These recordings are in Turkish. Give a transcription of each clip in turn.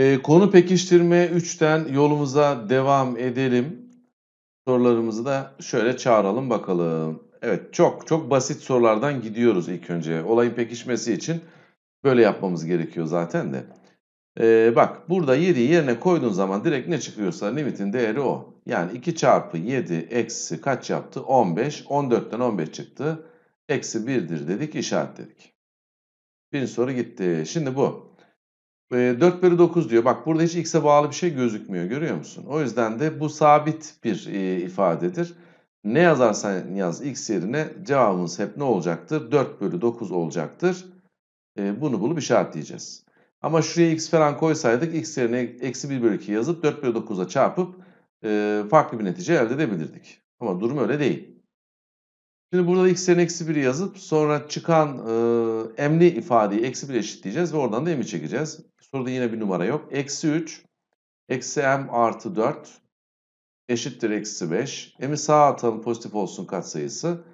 E, konu pekiştirme 3'ten yolumuza devam edelim. Sorularımızı da şöyle çağıralım bakalım. Evet çok çok basit sorulardan gidiyoruz ilk önce. Olayın pekişmesi için böyle yapmamız gerekiyor zaten de. Ee, bak burada 7'yi yerine koyduğun zaman direkt ne çıkıyorsa limitin değeri o. Yani 2 çarpı 7 eksi kaç yaptı? 15. 14'ten 15 çıktı. Eksi 1'dir dedik işaretledik. Bir soru gitti. Şimdi bu. 4 ee, bölü 9 diyor. Bak burada hiç x'e bağlı bir şey gözükmüyor görüyor musun? O yüzden de bu sabit bir e, ifadedir. Ne yazarsan yaz x yerine cevabımız hep ne olacaktır? 4 bölü 9 olacaktır. Ee, bunu bulup işaretleyeceğiz. Ama şuraya x falan koysaydık x yerine eksi 1 bölü 2 yazıp 4 bölü 9'a çarpıp e, farklı bir netice elde edebilirdik. Ama durum öyle değil. Şimdi burada x'lerin eksi 1'i yazıp sonra çıkan e, emli ifadeyi eksi 1 eşitleyeceğiz ve oradan da m'i çekeceğiz. Soruda yine bir numara yok. Eksi 3, eksi m artı 4 eşittir eksi 5. M'i sağa atalım pozitif olsun katsayısı.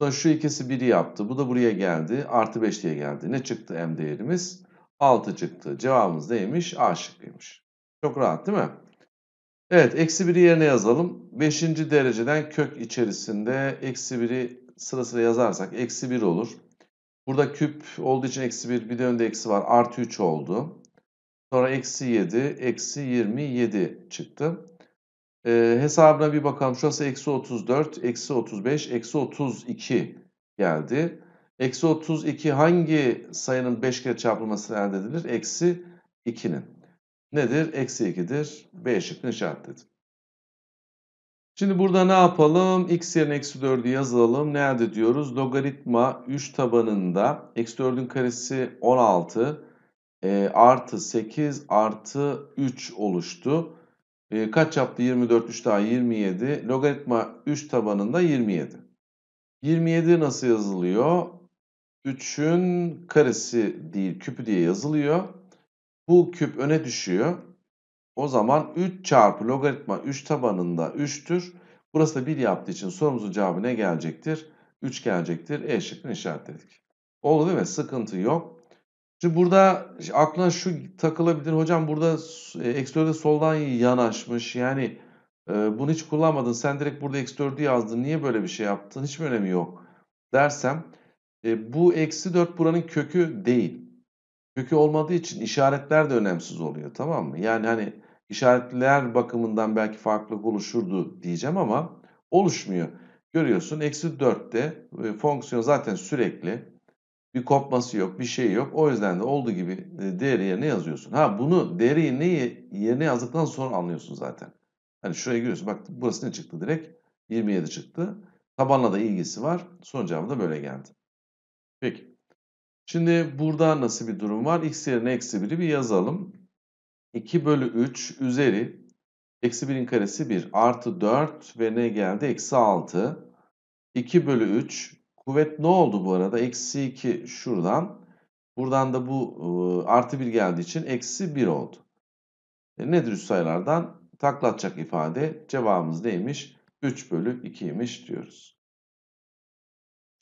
Sonra şu ikisi 1'i yaptı. Bu da buraya geldi. Artı 5 diye geldi. Ne çıktı m değerimiz? 6 çıktı. Cevabımız neymiş? A şıkkıymış. Çok rahat değil mi? Evet, eksi 1'i yerine yazalım. 5. dereceden kök içerisinde eksi 1'i sıra yazarsak eksi 1 olur. Burada küp olduğu için eksi 1, bir de önde eksi var. Artı 3 oldu. Sonra eksi 7, eksi 27 çıktı. E, hesabına bir bakalım. Şurası eksi 34, eksi 35, eksi 32 geldi. Eksi 32 hangi sayının 5 kere çarpılmasını elde edilir? Eksi 2'nin nedir? Eksi 2'dir. B şıkkın şart dedim. Şimdi burada ne yapalım? X yerine eksi 4'ü yazalım. Ne elde ediyoruz? Logaritma 3 tabanında eksi 4'ün karesi 16 e, artı 8 artı 3 oluştu. E, kaç yaptı? 24, 3 daha 27. Logaritma 3 tabanında 27. 27 nasıl yazılıyor? 3'ün karesi değil küpü diye yazılıyor. Bu küp öne düşüyor. O zaman 3 çarpı logaritma 3 tabanında 3'tür. Burası da 1 yaptığı için sorumuzun cevabı ne gelecektir? 3 gelecektir. E şıkkını işaretledik. Oldu değil mi? Sıkıntı yok. Şimdi burada aklına şu takılabilir. Hocam burada e, eksitörde soldan yanaşmış. Yani e, bunu hiç kullanmadın. Sen direkt burada eksitörde yazdın. Niye böyle bir şey yaptın? Hiç Hiçbir önemi yok dersem. E, bu eksi 4 buranın kökü değil kökü olmadığı için işaretler de önemsiz oluyor tamam mı? Yani hani işaretler bakımından belki farklı oluşurdu diyeceğim ama oluşmuyor. Görüyorsun eksi 4'te e, fonksiyon zaten sürekli. Bir kopması yok, bir şey yok. O yüzden de olduğu gibi e, değeri yerine yazıyorsun. Ha bunu değeri yerine, yerine yazdıktan sonra anlıyorsun zaten. Hani şuraya giriyorsun. Bak burası ne çıktı direkt? 27 çıktı. Tabanla da ilgisi var. Son cevabı da böyle geldi. Peki. Şimdi burada nasıl bir durum var? X yerine eksi 1'i bir yazalım. 2 bölü 3 üzeri eksi 1'in karesi 1 artı 4 ve ne geldi? Eksi 6. 2 bölü 3 kuvvet ne oldu bu arada? Eksi 2 şuradan. Buradan da bu e, artı 1 geldiği için eksi 1 oldu. E nedir üst sayılardan? Taklatacak ifade cevabımız neymiş? 3 bölü 2'ymiş diyoruz.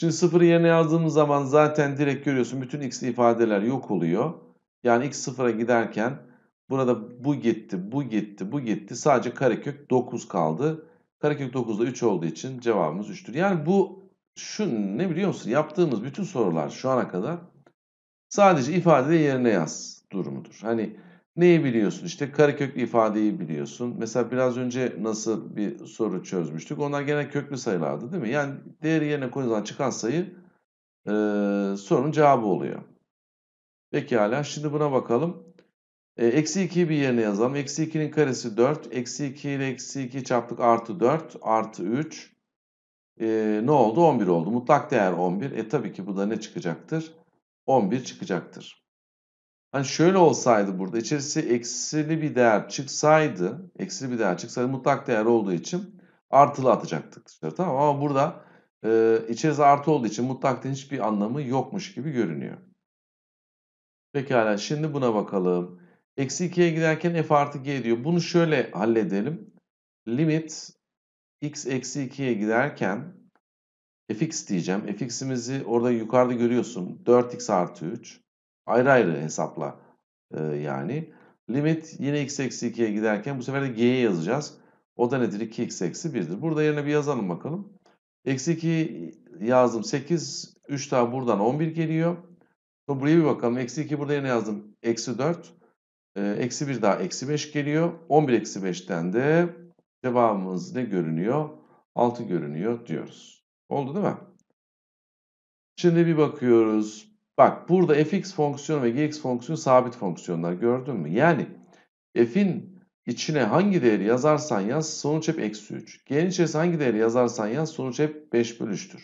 Şimdi sıfırı yerine yazdığımız zaman zaten direkt görüyorsun bütün x'li ifadeler yok oluyor. Yani x sıfıra giderken burada bu gitti, bu gitti, bu gitti. Sadece karekök 9 kaldı. Karekök da 3 olduğu için cevabımız 3'tür. Yani bu şu ne biliyor musun? Yaptığımız bütün sorular şu ana kadar sadece ifadeyi yerine yaz durumudur. Hani Neyi biliyorsun? İşte köklü ifadeyi biliyorsun. Mesela biraz önce nasıl bir soru çözmüştük? Onlar genel köklü sayılardı değil mi? Yani değeri yerine koyulan çıkan sayı e, sorunun cevabı oluyor. Peki hala, şimdi buna bakalım. eksi 2'yi bir yerine yazalım. Eksi 2'nin karesi 4. Eksi 2 ile eksi 2 çarptık artı 4 artı 3. E, ne oldu? 11 oldu. Mutlak değer 11. E tabii ki bu da ne çıkacaktır? 11 çıkacaktır. Hani şöyle olsaydı burada içerisi eksili bir değer çıksaydı, eksili bir değer çıksaydı mutlak değer olduğu için artılı atacaktık dışarı tamam ama burada e, içerisi artı olduğu için mutlak mutlakta hiçbir anlamı yokmuş gibi görünüyor. Pekala şimdi buna bakalım. Eksi 2'ye giderken f artı g diyor. Bunu şöyle halledelim. Limit x eksi 2'ye giderken fx diyeceğim. fx'imizi orada yukarıda görüyorsun. 4x artı 3. Ayrı ayrı hesapla e, yani. Limit yine x eksi 2'ye giderken bu sefer de g'ye yazacağız. O da nedir? 2x eksi 1'dir. Burada yerine bir yazalım bakalım. Eksi 2 yazdım 8. 3 daha buradan 11 geliyor. Sonra buraya bir bakalım. Eksi 2 burada yerine yazdım. Eksi 4. Eksi 1 daha eksi 5 geliyor. 11 eksi 5'ten de cevabımız ne görünüyor? 6 görünüyor diyoruz. Oldu değil mi? Şimdi bir bakıyoruz. Bak burada fx fonksiyonu ve gx fonksiyonu sabit fonksiyonlar gördün mü? Yani f'in içine hangi değeri yazarsan yaz sonuç hep eksi 3. G'nin içerisine hangi değeri yazarsan yaz sonuç hep 5 bölü 3'tür.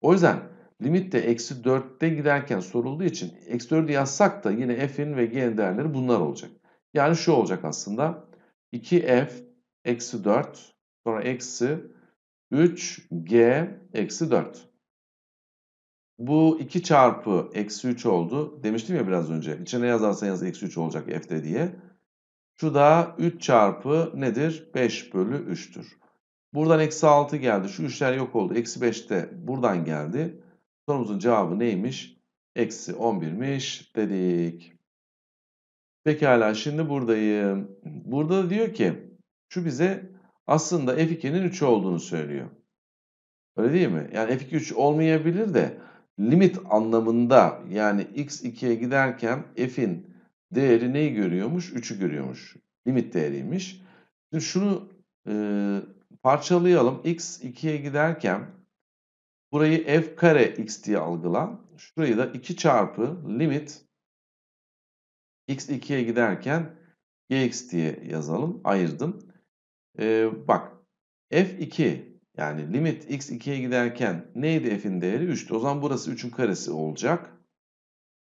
O yüzden limit de eksi 4'te giderken sorulduğu için eksi 4'ü yazsak da yine f'in ve g'nin değerleri bunlar olacak. Yani şu olacak aslında 2f eksi 4 sonra eksi 3g eksi 4. Bu 2 çarpı eksi 3 oldu. Demiştim ya biraz önce. İçine yazarsanız eksi 3 olacak f'de diye. Şu da 3 çarpı nedir? 5 bölü 3'tür. Buradan eksi 6 geldi. Şu 3'ler yok oldu. Eksi 5 de buradan geldi. Sorumuzun cevabı neymiş? Eksi 11'miş dedik. Pekala şimdi buradayım. Burada da diyor ki şu bize aslında F2'nin 3 olduğunu söylüyor. Öyle değil mi? Yani F2 3 olmayabilir de limit anlamında yani x2'ye giderken f'in değeri neyi görüyormuş? 3'ü görüyormuş. Limit değeriymiş. Şimdi şunu e, parçalayalım. x2'ye giderken burayı f kare x diye algıla. Şurayı da 2 çarpı limit x2'ye giderken gx diye yazalım. Ayırdım. E, bak f2 yani limit x 2'ye giderken neydi f'in değeri? 3'tü. O zaman burası 3'ün karesi olacak.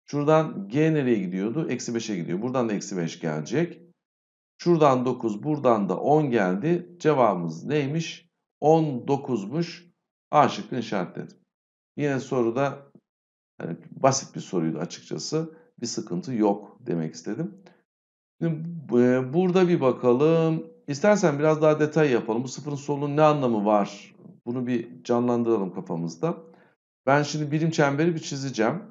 Şuradan g nereye gidiyordu? Eksi 5'e gidiyor. Buradan da eksi 5 gelecek. Şuradan 9, buradan da 10 geldi. Cevabımız neymiş? 19'muş. A şıkkını işaretledim. Yine soruda yani basit bir soruydu açıkçası. Bir sıkıntı yok demek istedim. Şimdi, e, burada bir bakalım. İstersen biraz daha detay yapalım. Bu sıfırın solunun ne anlamı var? Bunu bir canlandıralım kafamızda. Ben şimdi birim çemberi bir çizeceğim.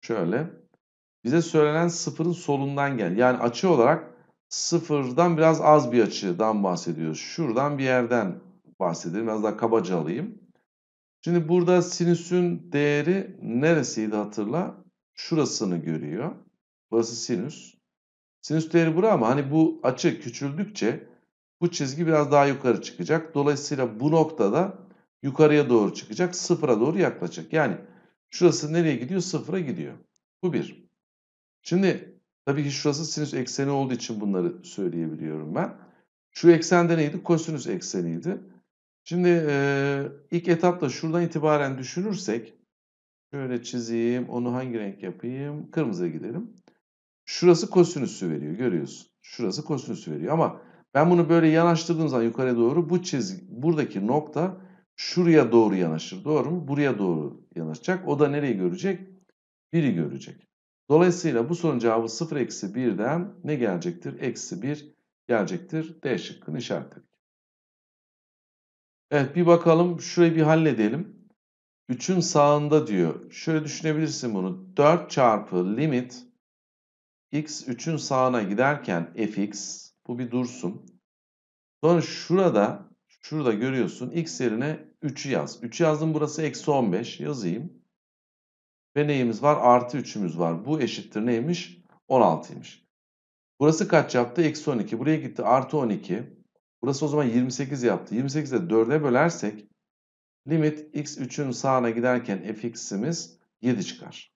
Şöyle. Bize söylenen sıfırın solundan gel. Yani açı olarak sıfırdan biraz az bir açıdan bahsediyoruz. Şuradan bir yerden bahsedelim. Biraz daha kabaca alayım. Şimdi burada sinüsün değeri neresiydi hatırla? Şurasını görüyor. Burası sinüs. Sinüs değeri bura ama hani bu açı küçüldükçe bu çizgi biraz daha yukarı çıkacak. Dolayısıyla bu noktada yukarıya doğru çıkacak. Sıfıra doğru yaklaşacak. Yani şurası nereye gidiyor? Sıfıra gidiyor. Bu bir. Şimdi tabii ki şurası sinüs ekseni olduğu için bunları söyleyebiliyorum ben. Şu eksende neydi? Kosinüs ekseniydi. Şimdi e, ilk etapta şuradan itibaren düşünürsek şöyle çizeyim. Onu hangi renk yapayım? Kırmızıya gidelim. Şurası kosinüsü veriyor görüyorsun. Şurası kosinüsü veriyor ama ben bunu böyle yanaştırdığım zaman yukarıya doğru bu çizgi buradaki nokta şuraya doğru yanaşır. Doğru mu? Buraya doğru yanaşacak. O da nereyi görecek? 1'i görecek. Dolayısıyla bu sorunun cevabı 0 eksi 1'den ne gelecektir? Eksi 1 gelecektir. D şıkkını işaretledik. Evet bir bakalım şurayı bir halledelim. 3'ün sağında diyor. Şöyle düşünebilirsin bunu. 4 çarpı limit x 3'ün sağına giderken fx bu bir dursun. Sonra şurada şurada görüyorsun x yerine 3'ü yaz. 3'ü yazdım burası eksi 15 yazayım. Ve neyimiz var? Artı 3'ümüz var. Bu eşittir neymiş? 16'ymış. Burası kaç yaptı? Eksi 12. Buraya gitti artı 12. Burası o zaman 28 yaptı. 28'e 4'e bölersek limit x3'ün sağına giderken fx'imiz 7 çıkar.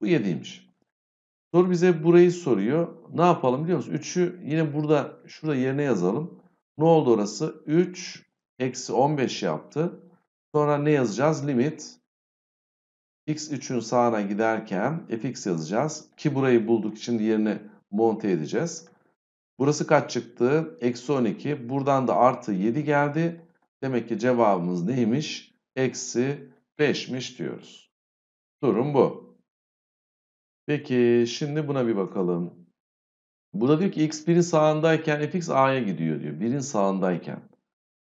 Bu 7'ymiş. Soru bize burayı soruyor. Ne yapalım biliyor musun? 3'ü yine burada şurada yerine yazalım. Ne oldu orası? 3 eksi 15 yaptı. Sonra ne yazacağız? Limit x3'ün sağına giderken fx yazacağız. Ki burayı bulduk. için yerine monte edeceğiz. Burası kaç çıktı? Eksi 12. Buradan da artı 7 geldi. Demek ki cevabımız neymiş? Eksi 5'miş diyoruz. Durum bu. Peki şimdi buna bir bakalım. Burada diyor ki x birin sağındayken fx a'ya gidiyor diyor. Birin sağındayken.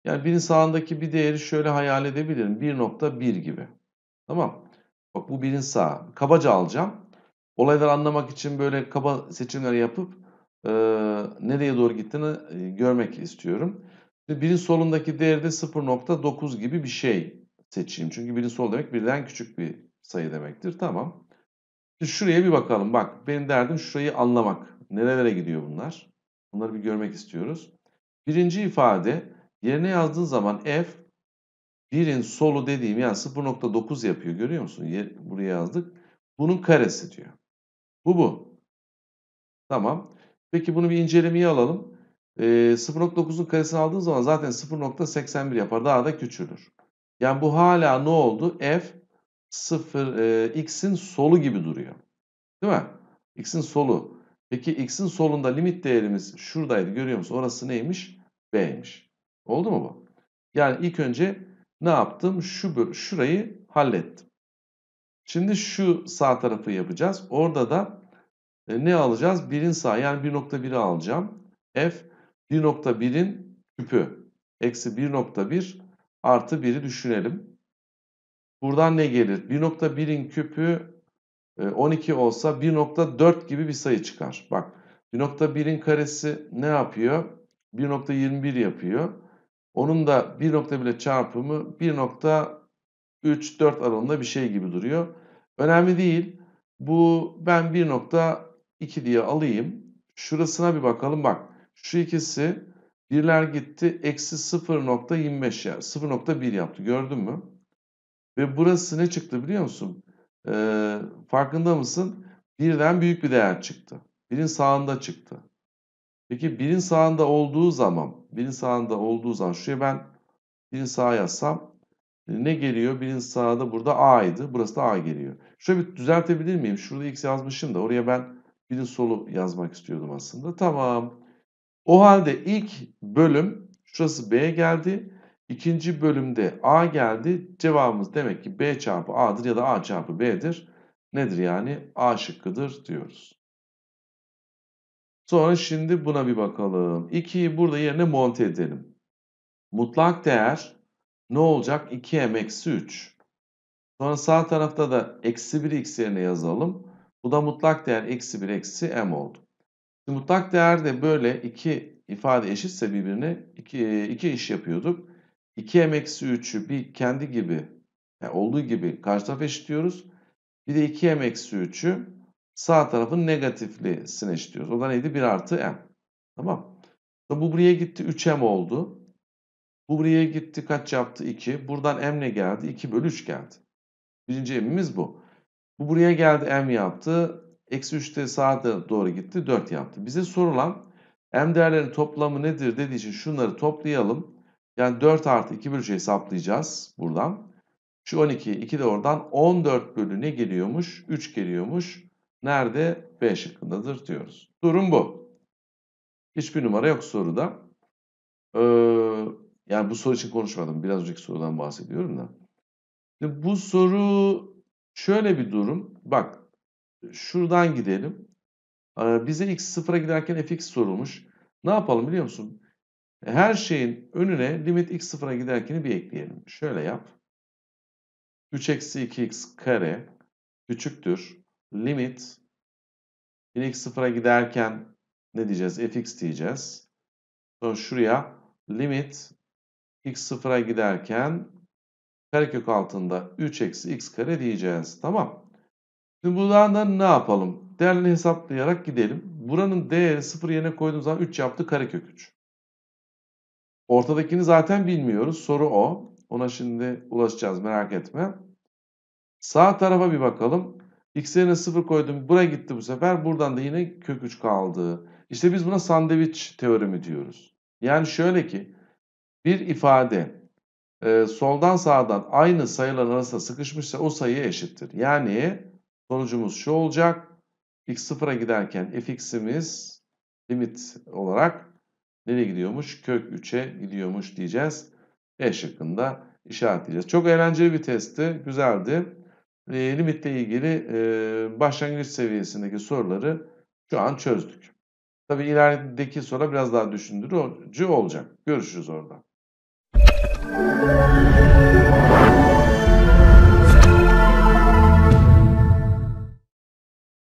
Yani birin sağındaki bir değeri şöyle hayal edebilirim. 1.1 gibi. Tamam. Bak bu birin sağ. Kabaca alacağım. Olayları anlamak için böyle kaba seçimler yapıp e, nereye doğru gittiğini görmek istiyorum. Şimdi birin solundaki değeri de 0.9 gibi bir şey seçeyim. Çünkü birin sol demek birden küçük bir sayı demektir. Tamam şuraya bir bakalım. Bak benim derdim şurayı anlamak. Nerelere gidiyor bunlar? Bunları bir görmek istiyoruz. Birinci ifade yerine yazdığın zaman f birin solu dediğim yani 0.9 yapıyor. Görüyor musun? Buraya yazdık. Bunun karesi diyor. Bu bu. Tamam. Peki bunu bir incelemeye alalım. E, ee, 0.9'un karesini aldığın zaman zaten 0.81 yapar. Daha da küçülür. Yani bu hala ne oldu? F 0 e, x'in solu gibi duruyor. Değil mi? x'in solu. Peki x'in solunda limit değerimiz şuradaydı görüyor musun? Orası neymiş? b'ymiş. Oldu mu bu? Yani ilk önce ne yaptım? Şu şurayı hallettim. Şimdi şu sağ tarafı yapacağız. Orada da e, ne alacağız? 1'in sağ yani 1.1'i alacağım. f 1.1'in küpü. Eksi 1.1 artı 1'i düşünelim. Buradan ne gelir? 1.1'in küpü 12 e, olsa 1.4 gibi bir sayı çıkar. Bak 1.1'in karesi ne yapıyor? 1.21 yapıyor. Onun da 1.1 çarpımı 1.3-4 aralığında bir şey gibi duruyor. Önemli değil. Bu ben 1.2 diye alayım. Şurasına bir bakalım bak. Şu ikisi birler gitti. Eksi 0.25 ya. 0.1 yaptı. Gördün mü? Ve burası ne çıktı biliyor musun? Ee, farkında mısın? Birden büyük bir değer çıktı. Birin sağında çıktı. Peki birin sağında olduğu zaman, birin sağında olduğu zaman şuraya ben birin sağa yazsam e, ne geliyor? Birin sağında burada A'ydı. Burası da A geliyor. Şöyle bir düzeltebilir miyim? Şurada X yazmışım da oraya ben birin solu yazmak istiyordum aslında. Tamam. O halde ilk bölüm şurası B geldi. İkinci bölümde A geldi. Cevabımız demek ki B çarpı A'dır ya da A çarpı B'dir. Nedir yani? A şıkkıdır diyoruz. Sonra şimdi buna bir bakalım. 2'yi burada yerine monte edelim. Mutlak değer ne olacak? 2m eksi 3. Sonra sağ tarafta da eksi 1 x yerine yazalım. Bu da mutlak değer eksi 1 eksi m oldu. Şimdi mutlak değer de böyle iki ifade eşitse birbirine iki, e, iki iş yapıyorduk. 2m eksi 3'ü bir kendi gibi yani olduğu gibi karşı taraf eşitliyoruz. Bir de 2m eksi 3'ü sağ tarafın negatiflisini eşitliyoruz. O da neydi? 1 artı m. Tamam. Bu buraya gitti 3m oldu. Bu buraya gitti kaç yaptı? 2. Buradan m ne geldi? 2 bölü 3 geldi. Birinci m'imiz bu. Bu buraya geldi m yaptı. Eksi 3'te de sağa doğru gitti 4 yaptı. Bize sorulan m değerlerin toplamı nedir dediği için şunları toplayalım. Yani 4 artı 2 bölü hesaplayacağız buradan. Şu 12, 2 de oradan 14 bölü ne geliyormuş? 3 geliyormuş. Nerede? B şıkkındadır diyoruz. Durum bu. Hiçbir numara yok soruda. Ee, yani bu soru için konuşmadım. Biraz önceki sorudan bahsediyorum da. Şimdi bu soru şöyle bir durum. Bak şuradan gidelim. Ee, bize x sıfıra giderken fx sorulmuş. Ne yapalım biliyor musun? Her şeyin önüne limit x sıfıra giderkeni bir ekleyelim. Şöyle yap. 3 eksi 2x kare küçüktür. Limit x sıfıra giderken ne diyeceğiz? fx diyeceğiz. Sonra şuraya limit x sıfıra giderken karekök altında 3 eksi x kare diyeceğiz. Tamam. Şimdi buradan da ne yapalım? Değerini hesaplayarak gidelim. Buranın değeri 0 yerine koyduğum zaman 3 yaptı karekök 3. Ortadakini zaten bilmiyoruz. Soru o. Ona şimdi ulaşacağız merak etme. Sağ tarafa bir bakalım. X yerine 0 koydum. Buraya gitti bu sefer. Buradan da yine kök 3 kaldı. İşte biz buna sandviç teoremi diyoruz. Yani şöyle ki bir ifade e, soldan sağdan aynı sayılar arasında sıkışmışsa o sayı eşittir. Yani sonucumuz şu olacak. X sıfıra giderken fx'imiz limit olarak nereye gidiyormuş? Kök 3'e gidiyormuş diyeceğiz. E şıkkında işaretleyeceğiz. Çok eğlenceli bir testti. Güzeldi. Ee, limitle ilgili e, başlangıç seviyesindeki soruları şu an çözdük. Tabi ilerideki soru biraz daha düşündürücü olacak. Görüşürüz orada.